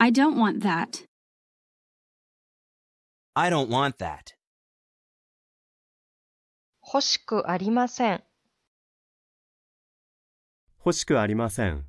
I don't want that. I don't want that. 欲しくありません。欲しくありません。